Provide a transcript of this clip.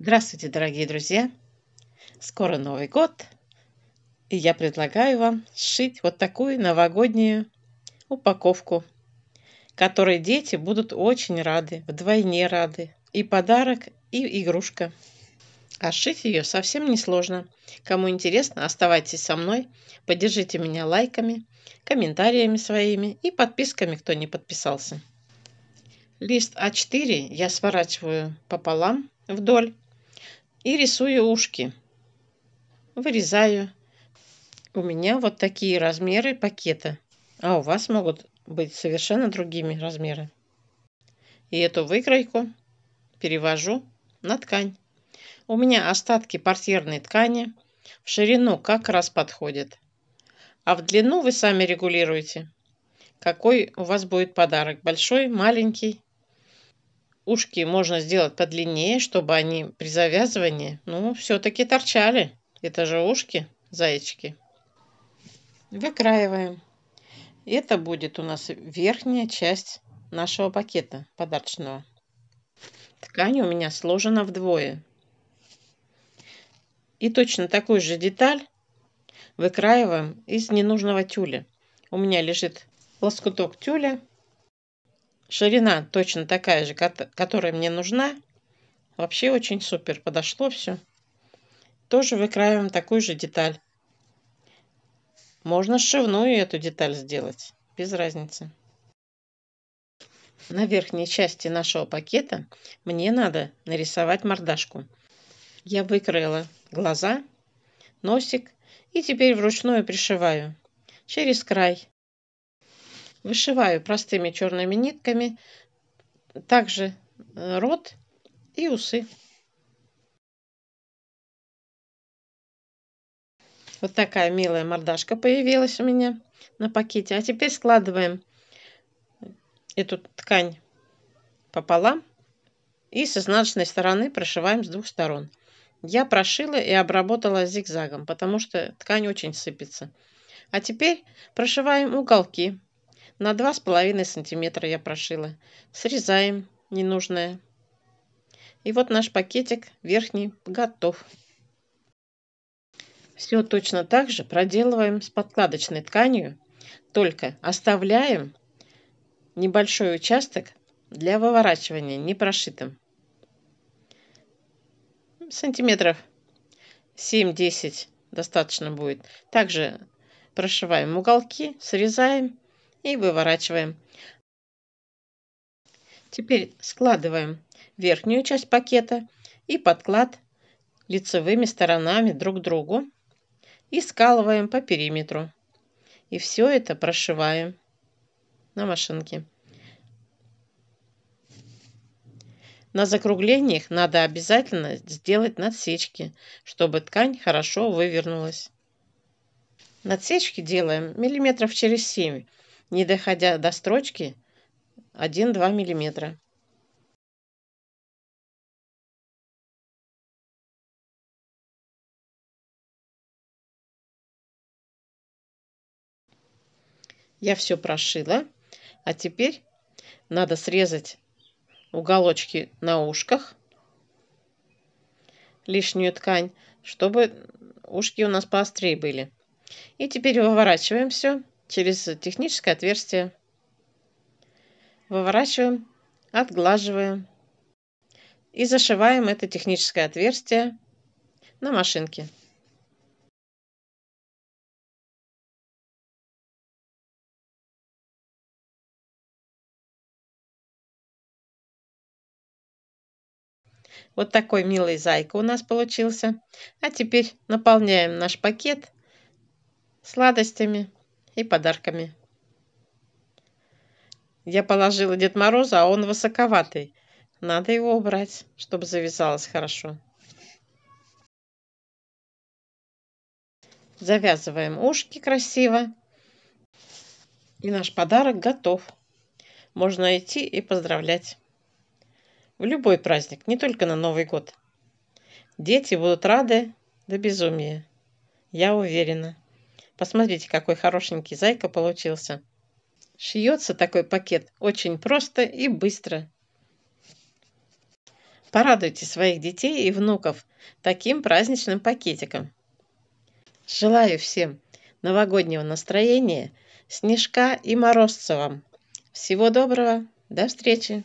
Здравствуйте, дорогие друзья! Скоро Новый год, и я предлагаю вам сшить вот такую новогоднюю упаковку, которой дети будут очень рады, вдвойне рады. И подарок, и игрушка. А сшить ее совсем несложно. Кому интересно, оставайтесь со мной, поддержите меня лайками, комментариями своими и подписками, кто не подписался. Лист А4 я сворачиваю пополам вдоль и рисую ушки. Вырезаю. У меня вот такие размеры пакета, а у вас могут быть совершенно другими размеры. И эту выкройку перевожу на ткань. У меня остатки портьерной ткани в ширину как раз подходят. А в длину вы сами регулируете, какой у вас будет подарок, большой, маленький ушки можно сделать подлиннее, чтобы они при завязывании, ну, все-таки торчали. Это же ушки, зайчики. Выкраиваем. Это будет у нас верхняя часть нашего пакета подарочного. Ткань у меня сложена вдвое. И точно такую же деталь выкраиваем из ненужного тюля. У меня лежит лоскуток тюля Ширина точно такая же, которая мне нужна. Вообще очень супер подошло все. Тоже выкраиваем такую же деталь. Можно сшивную эту деталь сделать, без разницы. На верхней части нашего пакета мне надо нарисовать мордашку. Я выкроила глаза, носик и теперь вручную пришиваю через край Вышиваю простыми черными нитками, также э, рот и усы. Вот такая милая мордашка появилась у меня на пакете. А теперь складываем эту ткань пополам и с изнаночной стороны прошиваем с двух сторон. Я прошила и обработала зигзагом, потому что ткань очень сыпется. А теперь прошиваем уголки. На 2,5 сантиметра я прошила. Срезаем ненужное. И вот наш пакетик верхний готов. Все точно так же проделываем с подкладочной тканью, только оставляем небольшой участок для выворачивания не прошитым. Сантиметров 7-10 достаточно будет. Также прошиваем уголки, срезаем и выворачиваем. Теперь складываем верхнюю часть пакета и подклад лицевыми сторонами друг к другу и скалываем по периметру. И все это прошиваем на машинке. На закруглениях надо обязательно сделать надсечки, чтобы ткань хорошо вывернулась. Надсечки делаем миллиметров через 7 не доходя до строчки 1-2 мм. Я все прошила, а теперь надо срезать уголочки на ушках, лишнюю ткань, чтобы ушки у нас поострее были. И теперь выворачиваем все через техническое отверстие. Выворачиваем, отглаживаем и зашиваем это техническое отверстие на машинке. Вот такой милый зайка у нас получился. А теперь наполняем наш пакет сладостями и подарками. Я положила Дед Мороза, а он высоковатый. Надо его убрать, чтобы завязалось хорошо. Завязываем ушки красиво. И наш подарок готов. Можно идти и поздравлять. В любой праздник, не только на Новый год. Дети будут рады до безумия. Я уверена. Посмотрите, какой хорошенький зайка получился. Шьется такой пакет очень просто и быстро. Порадуйте своих детей и внуков таким праздничным пакетиком. Желаю всем новогоднего настроения, снежка и морозца вам. Всего доброго, до встречи!